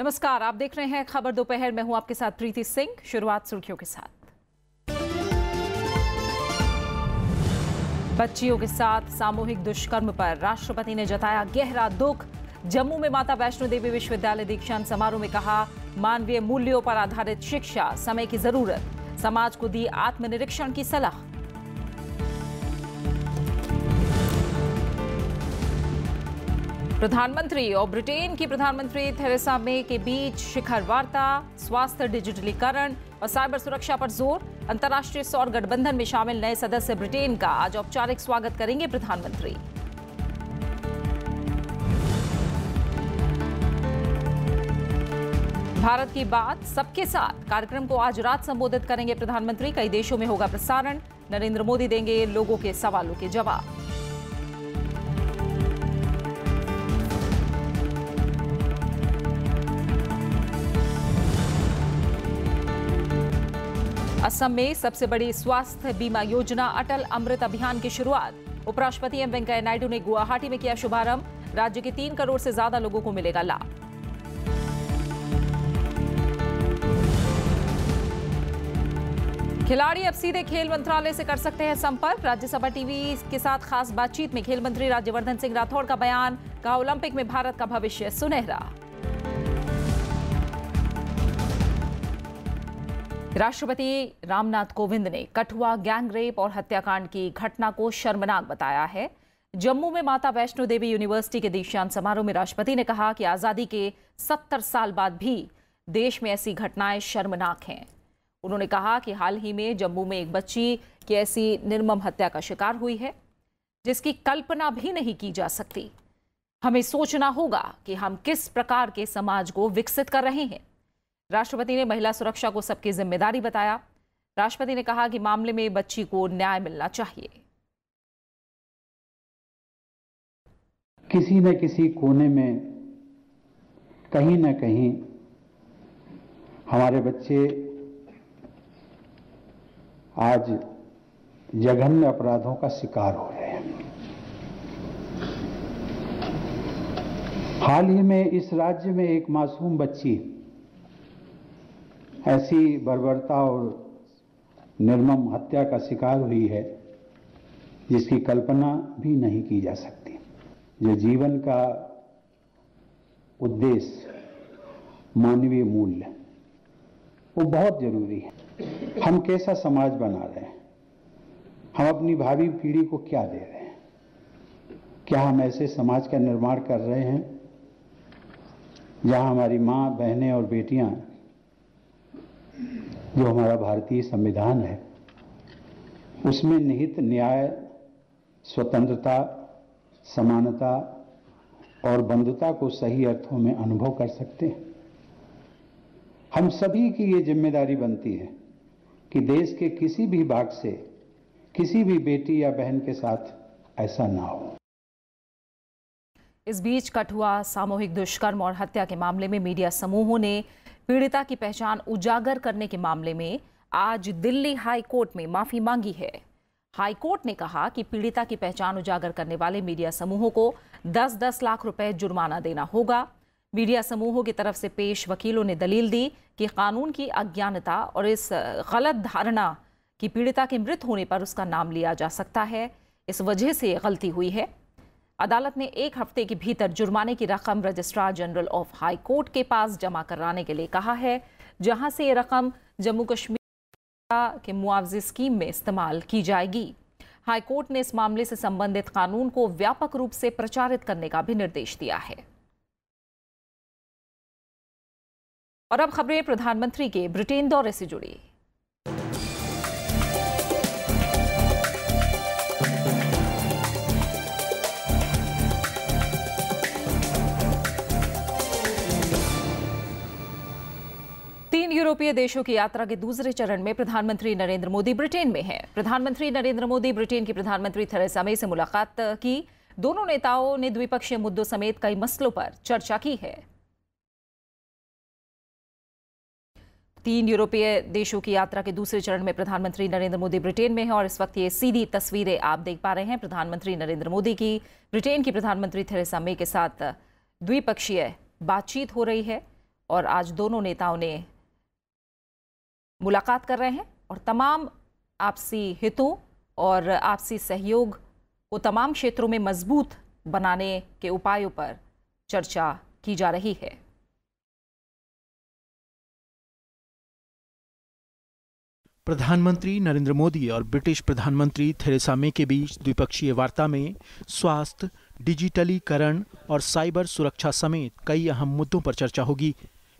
नमस्कार आप देख रहे हैं खबर दोपहर में हूं आपके साथ प्रीति सिंह शुरुआत सुर्खियों के साथ बच्चियों के साथ सामूहिक दुष्कर्म पर राष्ट्रपति ने जताया गहरा दुख जम्मू में माता वैष्णो देवी विश्वविद्यालय दीक्षांत समारोह में कहा मानवीय मूल्यों पर आधारित शिक्षा समय की जरूरत समाज को दी आत्मनिरीक्षण की सलाह प्रधानमंत्री और ब्रिटेन की प्रधानमंत्री थेरेसा मे के बीच शिखर वार्ता स्वास्थ्य डिजिटलीकरण और साइबर सुरक्षा पर जोर अंतर्राष्ट्रीय सौर गठबंधन में शामिल नए सदस्य ब्रिटेन का आज औपचारिक स्वागत करेंगे प्रधानमंत्री भारत की बात सबके साथ कार्यक्रम को आज रात संबोधित करेंगे प्रधानमंत्री कई देशों में होगा प्रसारण नरेंद्र मोदी देंगे लोगों के सवालों के जवाब असम में सबसे बड़ी स्वास्थ्य बीमा योजना अटल अमृत अभियान की शुरुआत उपराष्ट्रपति एम वेंकैया नायडू ने गुवाहाटी में किया शुभारंभ राज्य के तीन करोड़ से ज्यादा लोगों को मिलेगा लाभ खिलाड़ी अब सीधे खेल मंत्रालय से कर सकते हैं संपर्क राज्यसभा टीवी के साथ खास बातचीत में खेल मंत्री राज्यवर्धन सिंह राठौड़ का बयान कहा ओलंपिक में भारत का भविष्य सुनहरा राष्ट्रपति रामनाथ कोविंद ने कठुआ गैंग रेप और हत्याकांड की घटना को शर्मनाक बताया है जम्मू में माता वैष्णो देवी यूनिवर्सिटी के दीक्षांत समारोह में राष्ट्रपति ने कहा कि आज़ादी के 70 साल बाद भी देश में ऐसी घटनाएं शर्मनाक हैं उन्होंने कहा कि हाल ही में जम्मू में एक बच्ची की ऐसी निर्मम हत्या का शिकार हुई है जिसकी कल्पना भी नहीं की जा सकती हमें सोचना होगा कि हम किस प्रकार के समाज को विकसित कर रहे हैं राष्ट्रपति ने महिला सुरक्षा को सबकी जिम्मेदारी बताया राष्ट्रपति ने कहा कि मामले में बच्ची को न्याय मिलना चाहिए किसी न किसी कोने में कहीं न कहीं हमारे बच्चे आज जघन्य अपराधों का शिकार हो रहे हैं हाल ही में इस राज्य में एक मासूम बच्ची ऐसी बर्बरता और निर्मम हत्या का शिकार हुई है जिसकी कल्पना भी नहीं की जा सकती जो जीवन का उद्देश्य मानवीय मूल्य वो बहुत जरूरी है हम कैसा समाज बना रहे हैं हम अपनी भावी पीढ़ी को क्या दे रहे हैं क्या हम ऐसे समाज का निर्माण कर रहे हैं जहां हमारी माँ बहनें और बेटियां जो हमारा भारतीय संविधान है उसमें निहित न्याय स्वतंत्रता समानता और बंधुता को सही अर्थों में अनुभव कर सकते हैं हम सभी की ये जिम्मेदारी बनती है कि देश के किसी भी भाग से किसी भी बेटी या बहन के साथ ऐसा ना हो इस बीच कठुआ सामूहिक दुष्कर्म और हत्या के मामले में मीडिया समूहों ने पीड़िता की पहचान उजागर करने के मामले में आज दिल्ली हाई कोर्ट में माफी मांगी है हाई कोर्ट ने कहा कि पीड़िता की पहचान उजागर करने वाले मीडिया समूहों को 10-10 लाख रुपए जुर्माना देना होगा मीडिया समूहों की तरफ से पेश वकीलों ने दलील दी कि कानून की अज्ञानता और इस गलत धारणा कि पीड़िता के मृत होने पर उसका नाम लिया जा सकता है इस वजह से गलती हुई है अदालत ने एक हफ्ते के भीतर जुर्माने की रकम registrar general of high court के पास जमा कराने के लिए कहा है जहां से ये रकम जम्मू कश्मीर के मुआवजे स्कीम में इस्तेमाल की जाएगी हाई कोर्ट ने इस मामले से संबंधित कानून को व्यापक रूप से प्रचारित करने का भी निर्देश दिया है और अब खबरें प्रधानमंत्री के ब्रिटेन दौरे से जुड़ी यूरोपीय देशों की यात्रा के दूसरे चरण में प्रधानमंत्री नरेंद्र मोदी ब्रिटेन में हैं। प्रधानमंत्री नरेंद्र मोदी ब्रिटेन की प्रधानमंत्री थेरेसा मे से मुलाकात की दोनों नेताओं ने द्विपक्षीय मुद्दों समेत कई मसलों पर चर्चा की है तीन यूरोपीय देशों की यात्रा के दूसरे चरण में प्रधानमंत्री नरेंद्र मोदी ब्रिटेन में हैं और इस वक्त ये सीधी तस्वीरें आप देख पा रहे हैं प्रधानमंत्री नरेंद्र मोदी की ब्रिटेन की प्रधानमंत्री थेरेसा मे के साथ द्विपक्षीय बातचीत हो रही है और आज दोनों नेताओं ने मुलाकात कर रहे हैं और तमाम आपसी हितों और आपसी सहयोग को तमाम क्षेत्रों में मजबूत बनाने के उपायों पर चर्चा की जा रही है प्रधानमंत्री नरेंद्र मोदी और ब्रिटिश प्रधानमंत्री थेरेसा मे के बीच द्विपक्षीय वार्ता में स्वास्थ्य डिजिटलीकरण और साइबर सुरक्षा समेत कई अहम मुद्दों पर चर्चा होगी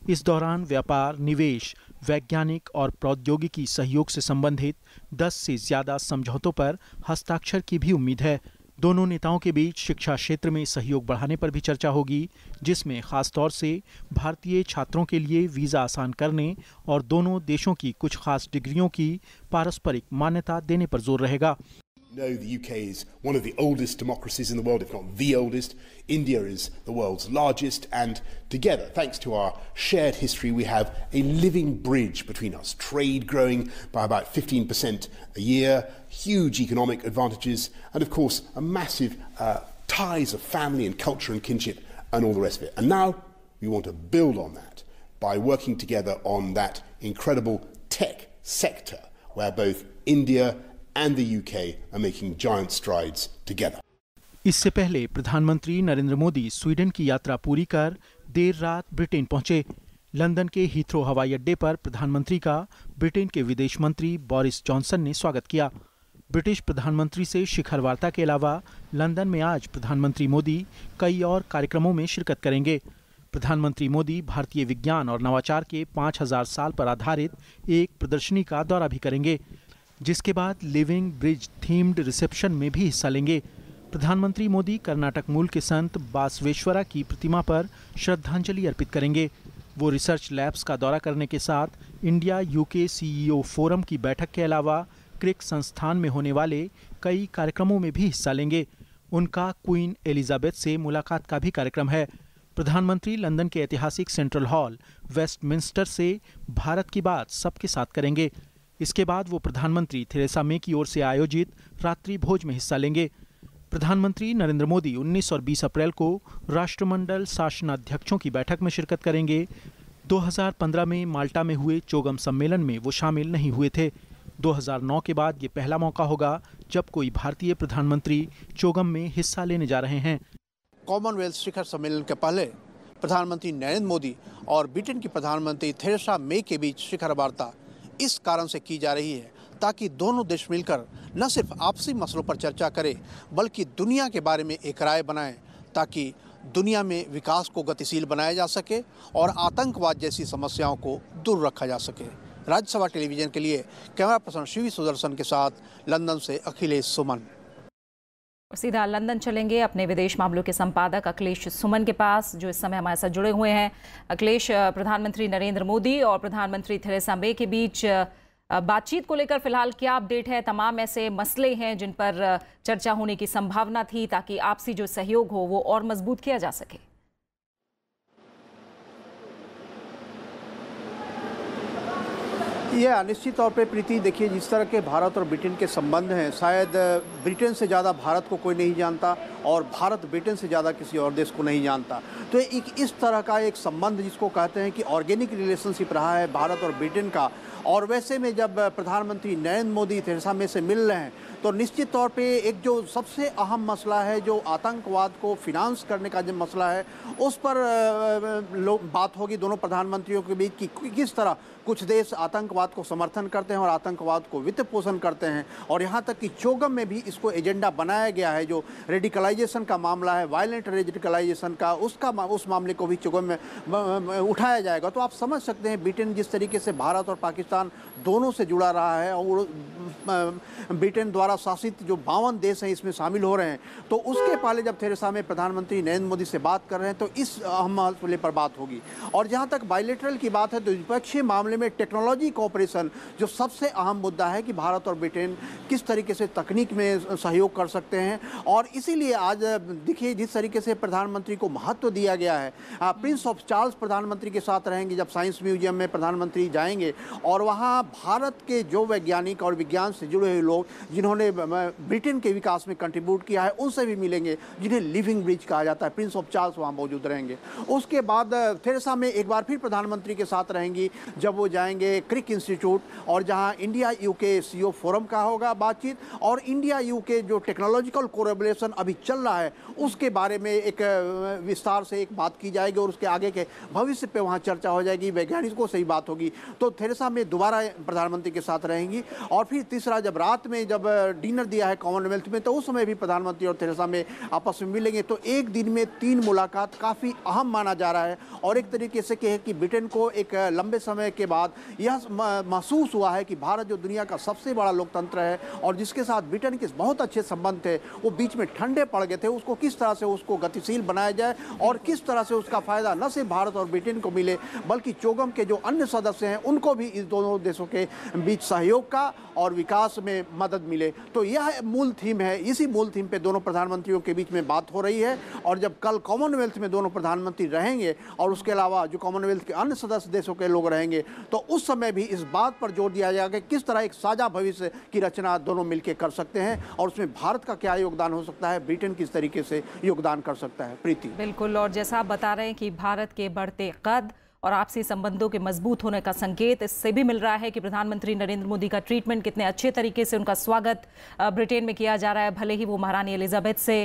इस दौरान व्यापार निवेश वैज्ञानिक और प्रौद्योगिकी सहयोग से संबंधित 10 से ज्यादा समझौतों पर हस्ताक्षर की भी उम्मीद है दोनों नेताओं के बीच शिक्षा क्षेत्र में सहयोग बढ़ाने पर भी चर्चा होगी जिसमें खासतौर से भारतीय छात्रों के लिए वीज़ा आसान करने और दोनों देशों की कुछ खास डिग्रियों की पारस्परिक मान्यता देने पर जोर रहेगा know the UK is one of the oldest democracies in the world, if not the oldest. India is the world's largest, and together, thanks to our shared history, we have a living bridge between us. Trade growing by about 15% a year, huge economic advantages, and of course, a massive uh, ties of family and culture and kinship and all the rest of it. And now we want to build on that by working together on that incredible tech sector where both India and the UK are making giant strides together. इससे पहले प्रधानमंत्री Narendra Modi Sweden की यात्रा पूरी कर देर रात Britain पहुंचे London के हीथ्रो हवाई अड्डे पर प्रधानमंत्री का ब्रिटेन के विदेश मंत्री बोरिस जॉनसन ने स्वागत किया ब्रिटिश प्रधानमंत्री से शिखर वार्ता के अलावा लंदन में आज प्रधानमंत्री मोदी कई और कार्यक्रमों में शिरकत करेंगे प्रधानमंत्री मोदी भारतीय विज्ञान और नवाचार के 5000 साल पर आधारित एक प्रदर्शनी का दौरा भी करेंगे जिसके बाद लिविंग ब्रिज थीम्ड रिसेप्शन में भी हिस्सा लेंगे प्रधानमंत्री मोदी कर्नाटक मूल के संत बासवेश्वरा की प्रतिमा पर श्रद्धांजलि अर्पित करेंगे वो रिसर्च लैब्स का दौरा करने के साथ India UK CEO e forum की बैठक के अलावा क्रिक संस्थान में होने वाले कई कार्यक्रमों में भी हिस्सा लेंगे उनका क्वीन एलिजाबेथ से मुलाकात का भी कार्यक्रम है प्रधानमंत्री लंदन के ऐतिहासिक सेंट्रल हॉल वेस्टमिंस्टर से भारत की बात सबके साथ करेंगे इसके बाद वो प्रधानमंत्री थेरेसा मे की ओर से आयोजित रात्रि भोज में हिस्सा लेंगे प्रधानमंत्री नरेंद्र मोदी 19 और 20 अप्रैल को राष्ट्रमंडल शासनाध्यक्षों की बैठक में शिरकत करेंगे 2015 में माल्टा में हुए चोगम सम्मेलन में वो शामिल नहीं हुए थे 2009 के बाद ये पहला मौका होगा जब कोई भारतीय प्रधानमंत्री चोगम में हिस्सा लेने जा रहे हैं कॉमनवेल्थ शिखर सम्मेलन के पहले प्रधानमंत्री नरेंद्र मोदी और ब्रिटेन की प्रधानमंत्री थेरेसा मे के बीच शिखर वार्ता इस कारण से की जा रही है ताकि दोनों देश मिलकर न सिर्फ आपसी मसलों पर चर्चा करें बल्कि दुनिया के बारे में एक राय बनाएं ताकि दुनिया में विकास को गतिशील बनाया जा सके और आतंकवाद जैसी समस्याओं को दूर रखा जा सके राज्यसभा टेलीविजन के लिए कैमरा पर्सन शिवी सुदर्शन के साथ लंदन से अखिलेश सुमन और सीधा लंदन चलेंगे अपने विदेश मामलों के संपादक अखिलेश सुमन के पास जो इस समय हमारे साथ जुड़े हुए हैं अखिलेश प्रधानमंत्री नरेंद्र मोदी और प्रधानमंत्री थेरेसा मे के बीच बातचीत को लेकर फिलहाल क्या अपडेट है तमाम ऐसे मसले हैं जिन पर चर्चा होने की संभावना थी ताकि आपसी जो सहयोग हो वो और मजबूत किया जा सके ये निश्चित तौर पे प्रीति देखिए जिस तरह के भारत और ब्रिटेन के संबंध हैं शायद ब्रिटेन से ज़्यादा भारत को कोई नहीं जानता और भारत ब्रिटेन से ज़्यादा किसी और देश को नहीं जानता तो एक इस तरह का एक संबंध जिसको कहते हैं कि ऑर्गेनिक रिलेशनशिप रहा है भारत और ब्रिटेन का और वैसे में जब प्रधानमंत्री नरेंद्र मोदी थेरेसा में से मिल रहे हैं तो निश्चित तौर पे एक जो सबसे अहम मसला है जो आतंकवाद को फिनांस करने का जो मसला है उस पर लोग बात होगी दोनों प्रधानमंत्रियों के बीच कि किस तरह कुछ देश आतंकवाद को समर्थन करते हैं और आतंकवाद को वित्त पोषण करते हैं और यहाँ तक कि चोगम में भी इसको एजेंडा बनाया गया है जो रेडिकलाइजेशन का मामला है वायलेंट रेडिकलाइजेशन का उसका उस मामले को भी चोगम में उठाया जाएगा तो आप समझ सकते हैं ब्रिटेन जिस तरीके से भारत और पाकिस्तान दोनों से जुड़ा रहा है और ब्रिटेन द्वारा द्वारा शासित जो बावन देश हैं इसमें शामिल हो रहे हैं तो उसके पहले जब थेरेसा में प्रधानमंत्री नरेंद्र मोदी से बात कर रहे हैं तो इस अहम मसले पर बात होगी और जहाँ तक बायोलेटरल की बात है तो द्विपक्षीय मामले में टेक्नोलॉजी कॉपरेशन जो सबसे अहम मुद्दा है कि भारत और ब्रिटेन किस तरीके से तकनीक में सहयोग कर सकते हैं और इसीलिए आज देखिए जिस तरीके से प्रधानमंत्री को महत्व दिया गया है प्रिंस ऑफ चार्ल्स प्रधानमंत्री के साथ रहेंगे जब साइंस म्यूजियम में प्रधानमंत्री जाएंगे और वहाँ भारत के जो वैज्ञानिक और विज्ञान से जुड़े हुए लोग जिन्होंने जिन्होंने ब्रिटेन के विकास में कंट्रीब्यूट किया है उनसे भी मिलेंगे जिन्हें लिविंग ब्रिज कहा जाता है प्रिंस ऑफ चार्ल्स वहाँ मौजूद रहेंगे उसके बाद थेरेसा में एक बार फिर प्रधानमंत्री के साथ रहेंगी जब वो जाएंगे क्रिक इंस्टीट्यूट और जहाँ इंडिया यूके सीओ फोरम का होगा बातचीत और इंडिया यूके जो टेक्नोलॉजिकल कोरबलेशन अभी चल रहा है उसके बारे में एक विस्तार से एक बात की जाएगी और उसके आगे के भविष्य पे वहाँ चर्चा हो जाएगी वैज्ञानिकों से ही बात होगी तो थेरेसा में दोबारा प्रधानमंत्री के साथ रहेंगी और फिर तीसरा जब रात में जब डिनर दिया है कॉमनवेल्थ में तो उस समय भी प्रधानमंत्री और थेरेसा में आपस में मिलेंगे तो एक दिन में तीन मुलाकात काफ़ी अहम माना जा रहा है और एक तरीके से कहे कि ब्रिटेन को एक लंबे समय के बाद यह महसूस हुआ है कि भारत जो दुनिया का सबसे बड़ा लोकतंत्र है और जिसके साथ ब्रिटेन के बहुत अच्छे संबंध थे वो बीच में ठंडे पड़ गए थे उसको किस तरह से उसको गतिशील बनाया जाए और किस तरह से उसका फ़ायदा न सिर्फ भारत और ब्रिटेन को मिले बल्कि चोगम के जो अन्य सदस्य हैं उनको भी इस दोनों देशों के बीच सहयोग का और विकास में मदद मिले तो यह मूल थीम है इसी मूल थीम पे दोनों प्रधानमंत्रियों के बीच में बात हो रही है और जब कल कॉमनवेल्थ में दोनों प्रधानमंत्री रहेंगे और उसके अलावा जो कॉमनवेल्थ के अन्य सदस्य देशों के लोग रहेंगे तो उस समय भी इस बात पर जोर दिया जाएगा कि किस तरह एक साझा भविष्य की रचना दोनों मिलकर कर सकते हैं और उसमें भारत का क्या योगदान हो सकता है ब्रिटेन किस तरीके से योगदान कर सकता है प्रीति बिल्कुल और जैसा आप बता रहे हैं कि भारत के बढ़ते कद और आपसी संबंधों के मजबूत होने का संकेत इससे भी मिल रहा है कि प्रधानमंत्री नरेंद्र मोदी का ट्रीटमेंट कितने अच्छे तरीके से उनका स्वागत ब्रिटेन में किया जा रहा है भले ही वो महारानी एलिजाबेथ से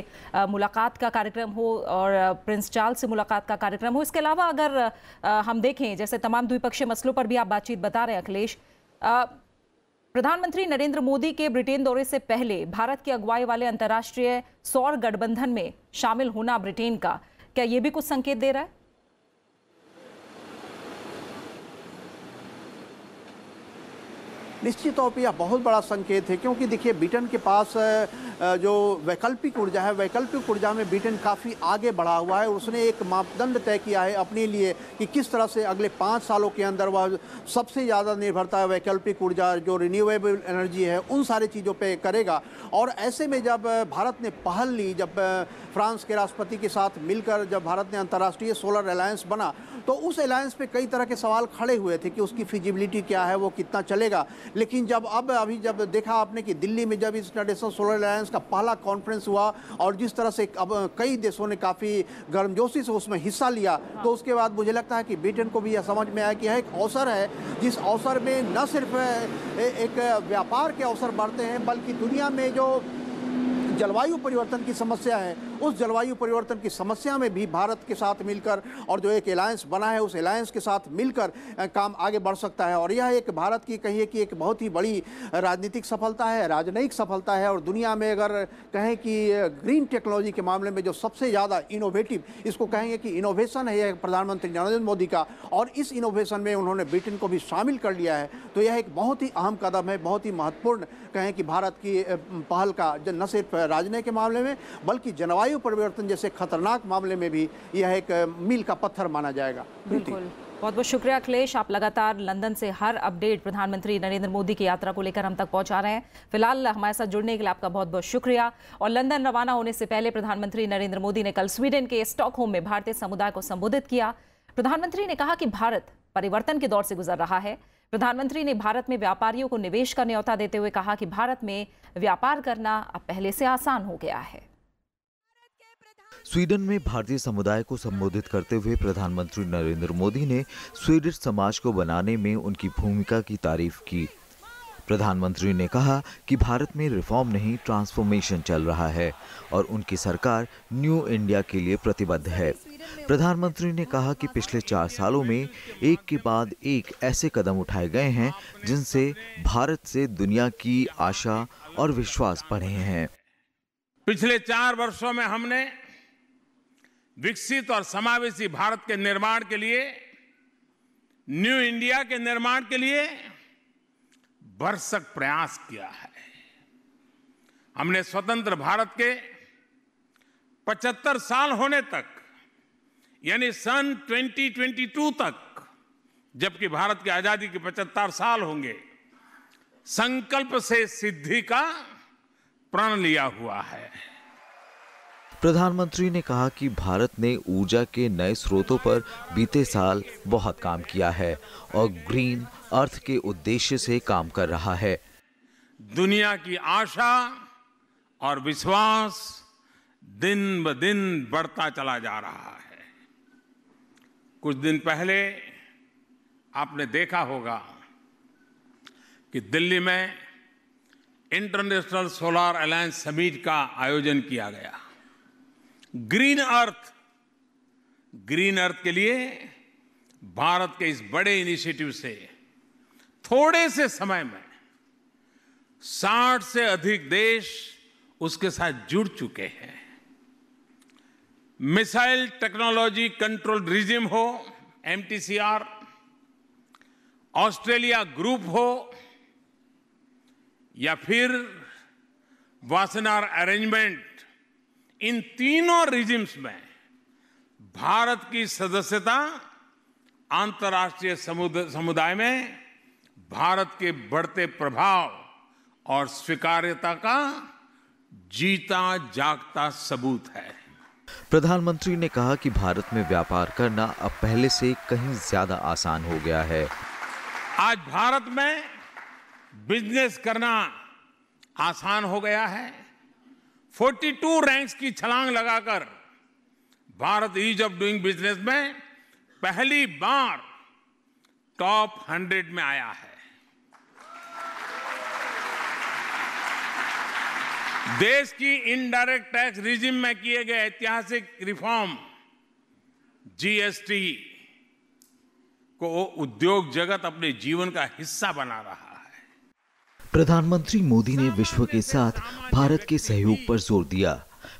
मुलाकात का कार्यक्रम हो और प्रिंस चार्ल्स से मुलाकात का कार्यक्रम हो इसके अलावा अगर हम देखें जैसे तमाम द्विपक्षीय मसलों पर भी आप बातचीत बता रहे हैं अखिलेश प्रधानमंत्री नरेंद्र मोदी के ब्रिटेन दौरे से पहले भारत की अगुवाई वाले अंतर्राष्ट्रीय सौर गठबंधन में शामिल होना ब्रिटेन का क्या ये भी कुछ संकेत दे रहा है निश्चित तौर पर यह बहुत बड़ा संकेत है क्योंकि देखिए ब्रिटेन के पास जो वैकल्पिक ऊर्जा है वैकल्पिक ऊर्जा में ब्रिटेन काफ़ी आगे बढ़ा हुआ है उसने एक मापदंड तय किया है अपने लिए कि किस तरह से अगले पाँच सालों के अंदर वह सबसे ज़्यादा निर्भरता है वैकल्पिक ऊर्जा जो रिन्यूएबल एनर्जी है उन सारी चीज़ों पर करेगा और ऐसे में जब भारत ने पहल ली जब फ्रांस के राष्ट्रपति के साथ मिलकर जब भारत ने अंतर्राष्ट्रीय सोलर अलायंस बना तो उस अलायंस पे कई तरह के सवाल खड़े हुए थे कि उसकी फिजिबिलिटी क्या है वो कितना चलेगा लेकिन जब अब अभी जब देखा आपने कि दिल्ली में जब इस इंटरनेशनल सोलर अलायंस का पहला कॉन्फ्रेंस हुआ और जिस तरह से अब कई देशों ने काफ़ी गर्मजोशी से उसमें हिस्सा लिया तो उसके बाद मुझे लगता है कि ब्रिटेन को भी यह समझ में आया कि यह एक अवसर है जिस अवसर में न सिर्फ एक व्यापार के अवसर बढ़ते हैं बल्कि दुनिया में जो जलवायु परिवर्तन की समस्या है उस जलवायु परिवर्तन की समस्या में भी भारत के साथ मिलकर और जो एक अलायंस बना है उस अलायंस के साथ मिलकर काम आगे बढ़ सकता है और यह एक भारत की कहिए कि एक बहुत ही बड़ी राजनीतिक सफलता है राजनयिक सफलता है और दुनिया में अगर कहें कि ग्रीन टेक्नोलॉजी के मामले में जो सबसे ज़्यादा इनोवेटिव इसको कहेंगे कि इनोवेशन है यह प्रधानमंत्री नरेंद्र मोदी का और इस इनोवेशन में उन्होंने ब्रिटेन को भी शामिल कर लिया है तो यह एक बहुत ही अहम कदम है बहुत ही महत्वपूर्ण कहें कि भारत की पहल का न सिर्फ राजनय के मामले में बल्कि जलवायु परिवर्तन जैसे खतरनाक मामले में भी यह एक मील का पत्थर माना जाएगा बिल्कुल बहुत बहुत शुक्रिया अखिलेश आप लगातार लंदन से हर अपडेट प्रधानमंत्री नरेंद्र मोदी की यात्रा को लेकर हम तक पहुंचा रहे हैं फिलहाल हमारे साथ जुड़ने के लिए आपका बहुत बहुत शुक्रिया और लंदन रवाना होने से पहले प्रधानमंत्री नरेंद्र मोदी ने कल स्वीडन के स्टॉकहोम में भारतीय समुदाय को संबोधित किया प्रधानमंत्री ने कहा कि भारत परिवर्तन के दौर से गुजर रहा है प्रधानमंत्री ने भारत में व्यापारियों को निवेश का न्यौता देते हुए कहा कि भारत में व्यापार करना अब पहले से आसान हो गया है स्वीडन में भारतीय समुदाय को संबोधित करते हुए प्रधानमंत्री नरेंद्र मोदी ने स्वीडिश समाज को बनाने में उनकी भूमिका की तारीफ की प्रधानमंत्री ने कहा कि भारत में रिफॉर्म नहीं ट्रांसफॉर्मेशन चल रहा है और उनकी सरकार न्यू इंडिया के लिए प्रतिबद्ध है प्रधानमंत्री ने कहा कि पिछले चार सालों में एक के बाद एक ऐसे कदम उठाए गए हैं जिनसे भारत से दुनिया की आशा और विश्वास बढ़े हैं पिछले चार वर्षों में हमने विकसित और समावेशी भारत के निर्माण के लिए न्यू इंडिया के निर्माण के लिए भरसक प्रयास किया है हमने स्वतंत्र भारत के 75 साल होने तक यानी सन 2022 तक जबकि भारत की आजादी के 75 साल होंगे संकल्प से सिद्धि का प्रण लिया हुआ है प्रधानमंत्री ने कहा कि भारत ने ऊर्जा के नए स्रोतों पर बीते साल बहुत काम किया है और ग्रीन अर्थ के उद्देश्य से काम कर रहा है दुनिया की आशा और विश्वास दिन ब दिन बढ़ता चला जा रहा है कुछ दिन पहले आपने देखा होगा कि दिल्ली में इंटरनेशनल सोलार अलायंस समिट का आयोजन किया गया ग्रीन अर्थ ग्रीन अर्थ के लिए भारत के इस बड़े इनिशिएटिव से थोड़े से समय में 60 से अधिक देश उसके साथ जुड़ चुके हैं मिसाइल टेक्नोलॉजी कंट्रोल रिजिम हो एमटीसीआर ऑस्ट्रेलिया ग्रुप हो या फिर वासनार अरेंजमेंट इन तीनों रिजिम्स में भारत की सदस्यता अंतर्राष्ट्रीय समुदाय में भारत के बढ़ते प्रभाव और स्वीकार्यता का जीता जागता सबूत है प्रधानमंत्री ने कहा कि भारत में व्यापार करना अब पहले से कहीं ज्यादा आसान हो गया है आज भारत में बिजनेस करना आसान हो गया है 42 रैंक्स की छलांग लगाकर Bharat ease of doing business में पहली बार टॉप 100 में आया है देश की इनडायरेक्ट टैक्स रिजिम में किए गए ऐतिहासिक रिफॉर्म जीएसटी को उद्योग जगत अपने जीवन का हिस्सा बना रहा है प्रधानमंत्री मोदी ने विश्व के साथ भारत के सहयोग पर जोर दिया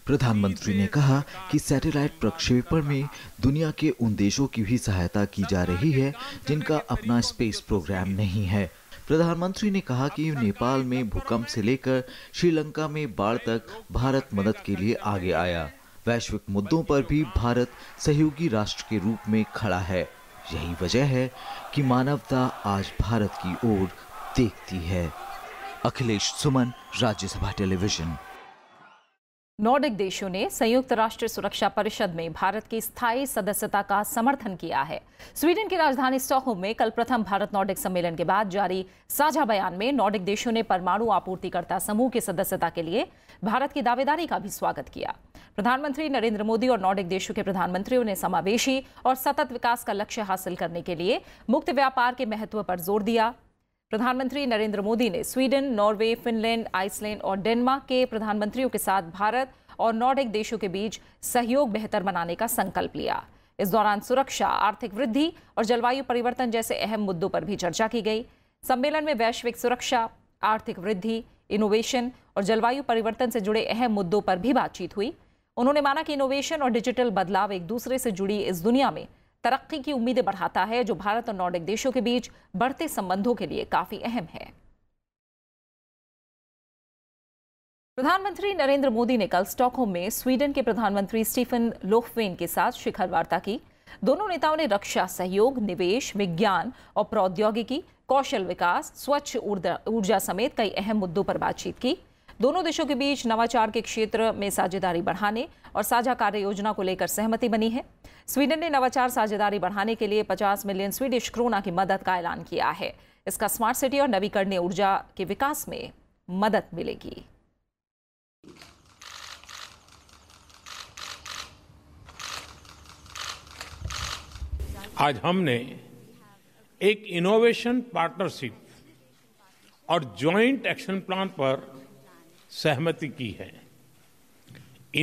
प्रधानमंत्री ने कहा कि सैटेलाइट प्रक्षेपण में दुनिया के उन देशों की भी सहायता की जा रही है जिनका अपना स्पेस प्रोग्राम नहीं है प्रधानमंत्री ने कहा कि नेपाल में भूकंप से लेकर श्रीलंका में बाढ़ तक भारत मदद के लिए आगे आया वैश्विक मुद्दों पर भी भारत सहयोगी राष्ट्र के रूप में खड़ा है यही वजह है कि मानवता आज भारत की ओर देखती है अखिलेश सुमन राज्यसभा टेलीविजन नॉर्डिक देशों ने संयुक्त राष्ट्र सुरक्षा परिषद में भारत की स्थायी सदस्यता का समर्थन किया है स्वीडन की राजधानी स्टॉकहोम में कल प्रथम भारत नॉर्डिक सम्मेलन के बाद जारी साझा बयान में नॉर्डिक देशों ने परमाणु आपूर्तिकर्ता समूह की सदस्यता के लिए भारत की दावेदारी का भी स्वागत किया प्रधानमंत्री नरेंद्र मोदी और नॉर्डिक देशों के प्रधानमंत्रियों ने समावेशी और सतत विकास का लक्ष्य हासिल करने के लिए मुक्त व्यापार के महत्व पर जोर दिया प्रधानमंत्री नरेंद्र मोदी ने स्वीडन नॉर्वे फिनलैंड आइसलैंड और डेनमार्क के प्रधानमंत्रियों के साथ भारत और नॉर्डिक देशों के बीच सहयोग बेहतर बनाने का संकल्प लिया इस दौरान सुरक्षा आर्थिक वृद्धि और जलवायु परिवर्तन जैसे अहम मुद्दों पर भी चर्चा की गई सम्मेलन में वैश्विक सुरक्षा आर्थिक वृद्धि इनोवेशन और जलवायु परिवर्तन से जुड़े अहम मुद्दों पर भी बातचीत हुई उन्होंने माना कि इनोवेशन और डिजिटल बदलाव एक दूसरे से जुड़ी इस दुनिया में तरक्की की उम्मीदें बढ़ाता है जो भारत और नॉर्डिक देशों के बीच बढ़ते संबंधों के लिए काफी अहम है प्रधानमंत्री नरेंद्र मोदी ने कल स्टॉकहोम में स्वीडन के प्रधानमंत्री स्टीफन लोफवेन के साथ शिखर वार्ता की दोनों नेताओं ने रक्षा सहयोग निवेश विज्ञान और प्रौद्योगिकी कौशल विकास स्वच्छ ऊर्जा समेत कई अहम मुद्दों पर बातचीत की दोनों देशों के बीच नवाचार के क्षेत्र में साझेदारी बढ़ाने और साझा कार्य योजना को लेकर सहमति बनी है स्वीडन ने नवाचार साझेदारी बढ़ाने के लिए 50 मिलियन स्वीडिश क्रोना की मदद का ऐलान किया है इसका स्मार्ट सिटी और नवीकरणीय ऊर्जा के विकास में मदद मिलेगी आज हमने एक इनोवेशन पार्टनरशिप और ज्वाइंट एक्शन प्लान पर सहमति की है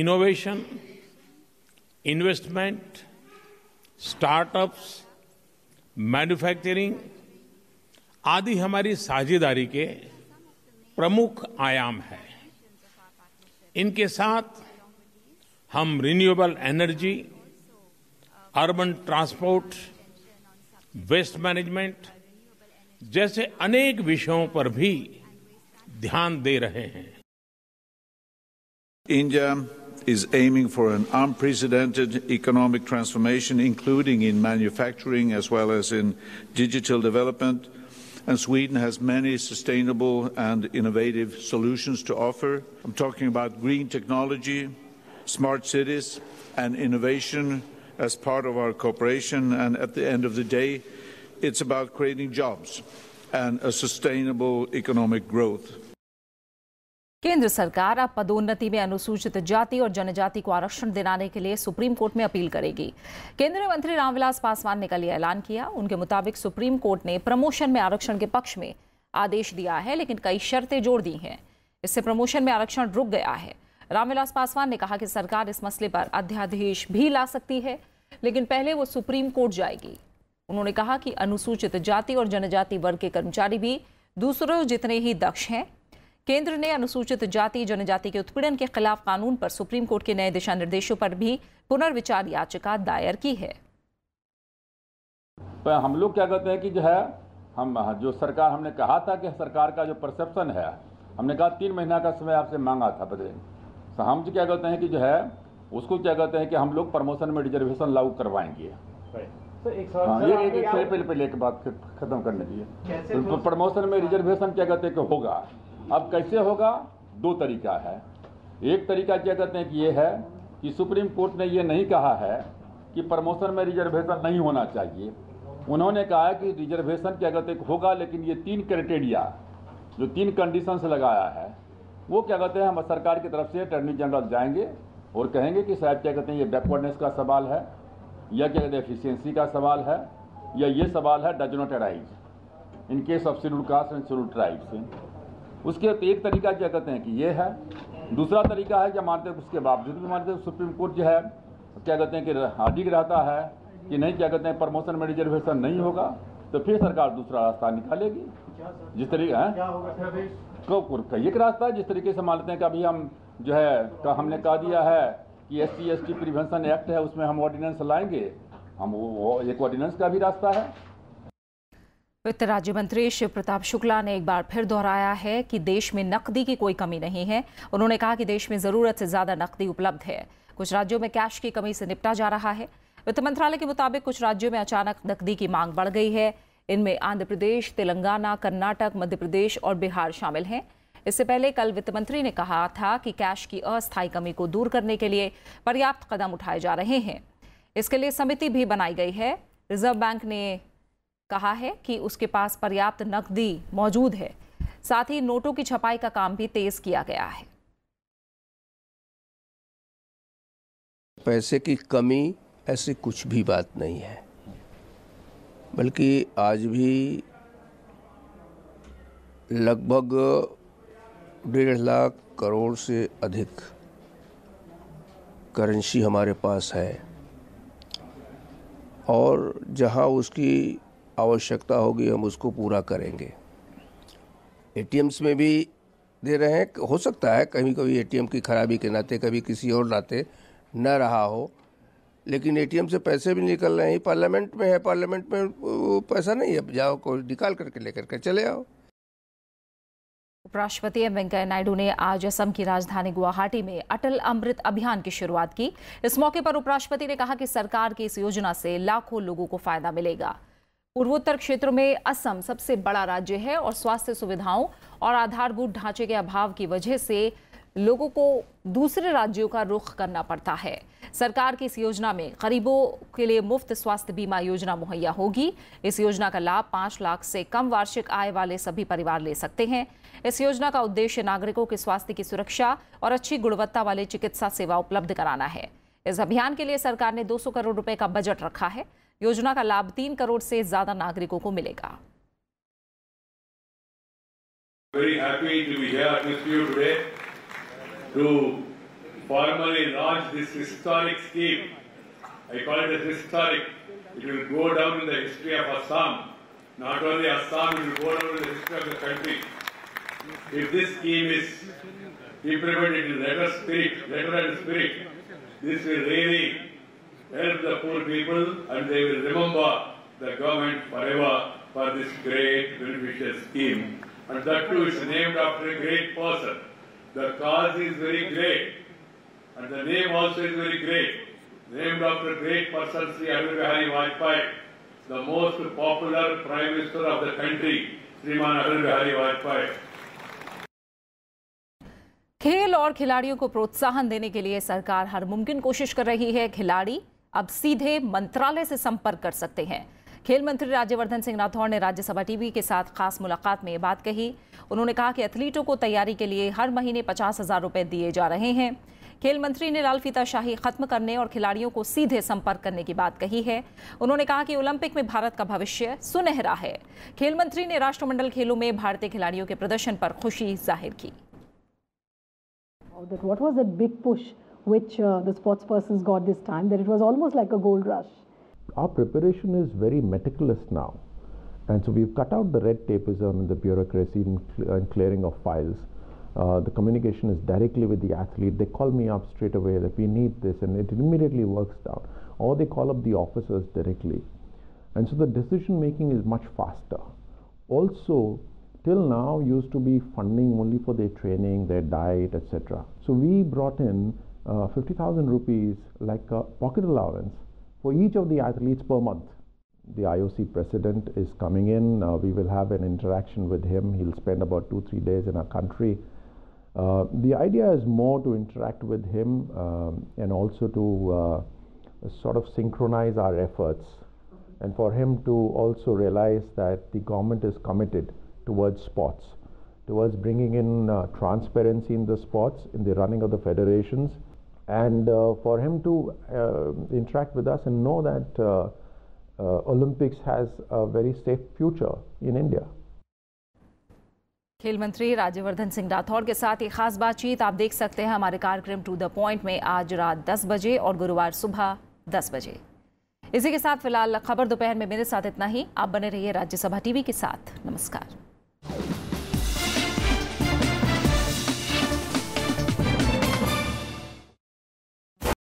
इनोवेशन इन्वेस्टमेंट स्टार्टअप्स मैन्युफैक्चरिंग आदि हमारी साझेदारी के प्रमुख आयाम है इनके साथ हम renewable energy urban transport waste management जैसे अनेक विषयों पर भी ध्यान दे रहे हैं India is aiming for an unprecedented economic transformation, including in manufacturing as well as in digital development. And Sweden has many sustainable and innovative solutions to offer. I'm talking about green technology, smart cities, and innovation as part of our cooperation. And at the end of the day, it's about creating jobs and a sustainable economic growth. केंद्र सरकार अब पदोन्नति में अनुसूचित जाति और जनजाति को आरक्षण दिलाने के लिए सुप्रीम कोर्ट में अपील करेगी केंद्रीय मंत्री रामविलास पासवान ने कल यह ऐलान किया उनके मुताबिक सुप्रीम कोर्ट ने प्रमोशन में आरक्षण के पक्ष में आदेश दिया है लेकिन कई शर्तें जोड़ दी हैं इससे प्रमोशन में आरक्षण रुक गया है रामविलास पासवान ने कहा कि सरकार इस मसले पर अध्यादेश भी ला सकती है लेकिन पहले वो सुप्रीम कोर्ट जाएगी उन्होंने कहा कि अनुसूचित जाति और जनजाति वर्ग के कर्मचारी भी दूसरों जितने ही दक्ष हैं केंद्र ने अनुसूचित जाति जनजाति के उत्पीड़न के खिलाफ कानून पर सुप्रीम कोर्ट के नए दिशा निर्देशों पर भी पुनर्विचार याचिका दायर की है तो हम लोग क्या कहते हैं कि जो है हम जो सरकार हमने कहा था कि सरकार का जो परसेप्शन है हमने कहा तीन महीना का समय आपसे मांगा था बदले तो हम जो क्या कहते हैं कि जो है उसको क्या कहते हैं कि हम लोग प्रमोशन में रिजर्वेशन लागू करवाएंगे तो एक हाँ, ये एक, पहले पहले एक बात खत्म करने दिए प्रमोशन तो में रिजर्वेशन क्या कहते हैं कि होगा अब कैसे होगा दो तरीका है एक तरीका क्या कहते हैं कि ये है कि सुप्रीम कोर्ट ने ये नहीं कहा है कि प्रमोशन में रिजर्वेशन नहीं होना चाहिए उन्होंने कहा है कि रिजर्वेशन क्या कहते हैं होगा लेकिन ये तीन क्राइटेरिया जो तीन कंडीशंस लगाया है वो क्या कहते हैं हम सरकार की तरफ से अटर्नी जनरल जाएंगे और कहेंगे कि साहब क्या कहते हैं ये बैकवर्डनेस का सवाल है या क्या कहते हैं एफिशिएंसी का सवाल है या ये सवाल है does not arise in case of schedule caste and schedule tribes उसके तो एक तरीका क्या कहते हैं कि ये है दूसरा तरीका है कि मानते हैं उसके बावजूद भी मानते हैं सुप्रीम कोर्ट जो है क्या कहते हैं कि अडिग रहता है कि नहीं क्या कहते हैं प्रमोशन में रिजर्वेशन नहीं होगा तो फिर सरकार दूसरा रास्ता निकालेगी जिस तरीके हैं तो एक रास्ता है जिस तरीके से मानते हैं कि अभी हम जो है का हमने कहा दिया है कि S C S T prevention act है उसमें हम ऑर्डिनेंस लाएंगे हम वो एक ऑर्डिनेंस का भी रास्ता है वित्त राज्य मंत्री शिव प्रताप शुक्ला ने एक बार फिर दोहराया है कि देश में नकदी की कोई कमी नहीं है उन्होंने कहा कि देश में ज़रूरत से ज़्यादा नकदी उपलब्ध है कुछ राज्यों में कैश की कमी से निपटा जा रहा है वित्त मंत्रालय के मुताबिक कुछ राज्यों में अचानक नकदी की मांग बढ़ गई है इनमें आंध्र प्रदेश तेलंगाना कर्नाटक मध्य प्रदेश और बिहार शामिल हैं इससे पहले कल वित्त मंत्री ने कहा था कि कैश की अस्थायी कमी को दूर करने के लिए पर्याप्त कदम उठाए जा रहे हैं इसके लिए समिति भी बनाई गई है रिजर्व बैंक ने कहा है कि उसके पास पर्याप्त नकदी मौजूद है साथ ही नोटों की छपाई का काम भी तेज किया गया है पैसे की कमी ऐसी कुछ भी बात नहीं है बल्कि आज भी लगभग डेढ़ लाख करोड़ से अधिक करेंसी हमारे पास है और जहां उसकी आवश्यकता होगी हम उसको पूरा करेंगे एटीएम्स में भी दे रहे हैं हो सकता है कभी कभी एटीएम की खराबी के नाते कभी किसी और नाते न ना रहा हो लेकिन एटीएम से पैसे भी निकल रहे हैं पार्लियामेंट में है पार्लियामेंट में पैसा नहीं है जाओ को निकाल करके लेकर के चले आओ उपराष्ट्रपति एम वेंकैया नायडू ने आज असम की राजधानी गुवाहाटी में अटल अमृत अभियान की शुरुआत की इस मौके पर उपराष्ट्रपति ने कहा कि सरकार की इस योजना से लाखों लोगों को फायदा मिलेगा पूर्वोत्तर क्षेत्र में असम सबसे बड़ा राज्य है और स्वास्थ्य सुविधाओं और आधारभूत ढांचे के अभाव की वजह से लोगों को दूसरे राज्यों का रुख करना पड़ता है सरकार की इस योजना में गरीबों के लिए मुफ्त स्वास्थ्य बीमा योजना मुहैया होगी इस योजना का लाभ पाँच लाख से कम वार्षिक आय वाले सभी परिवार ले सकते हैं इस योजना का उद्देश्य नागरिकों के स्वास्थ्य की सुरक्षा और अच्छी गुणवत्ता वाले चिकित्सा सेवा उपलब्ध कराना है इस अभियान के लिए सरकार ने 200 करोड़ रुपए का बजट रखा है योजना का लाभ तीन करोड़ से ज्यादा नागरिकों को मिलेगा Very happy to be here with you today to formally launch this historic scheme. I call it as historic. It will go down in the history of Assam. Not only Assam, it will go down in the history of the country. If this scheme is implemented in letter spirit, letter and spirit, this will really help the poor people and they will remember the government forever for this great beneficial scheme. And that too is named after a great person. The cause is very great and the name also is very great. Named after great person Sri Atal Bihari Vajpayee, the most popular Prime Minister of the country, Sriman Atal Bihari Vajpayee. खेल और खिलाड़ियों को प्रोत्साहन देने के लिए सरकार हर मुमकिन कोशिश कर रही है खिलाड़ी अब सीधे मंत्रालय से संपर्क कर सकते हैं खेल मंत्री राज्यवर्धन सिंह राठौड़ ने राज्यसभा टीवी के साथ खास मुलाकात में ये बात कही उन्होंने कहा कि एथलीटों को तैयारी के लिए हर महीने पचास हजार रुपए दिए जा रहे हैं खेल मंत्री ने लाल फीताशाही खत्म करने और खिलाड़ियों को सीधे संपर्क करने की बात कही है उन्होंने कहा कि ओलंपिक में भारत का भविष्य सुनहरा है खेल मंत्री ने राष्ट्रमंडल खेलों में भारतीय खिलाड़ियों के प्रदर्शन पर खुशी जाहिर की What was the big push which uh, the sports persons got this time, that it was almost like a gold rush. Our preparation is very meticulous now. And so we've cut out the red tapeism and the bureaucracy and, cl- and clearing of files. Uh, the communication is directly with the athlete. They call me up straight away that we need this, and it immediately works out. Or they call up the officers directly. And so the decision making is much faster. Also, till now used to be funding only for their training, their diet, etc. So we brought in uh, 50,000 rupees like a pocket allowance for each of the athletes per month. The IOC president is coming in. Uh, we will have an interaction with him. He'll spend about two, three days in our country. Uh, the idea is more to interact with him um, and also to uh, sort of synchronize our efforts and for him to also realize that the government is committed towards sports, towards bringing in uh, transparency in the sports, in the running of the federations, And uh, for him to uh, interact with us and know that uh, Olympics has a very safe future in India. खेल मंत्री राज्यवर्धन सिंह राठौर के साथ ये खास बातचीत आप देख सकते हैं हमारे कार्यक्रम टू द पॉइंट में आज रात 10 बजे और गुरुवार सुबह 10 बजे इसी के साथ फिलहाल खबर दोपहर में मेरे साथ इतना ही आप बने रहिए राज्यसभा टीवी के साथ नमस्कार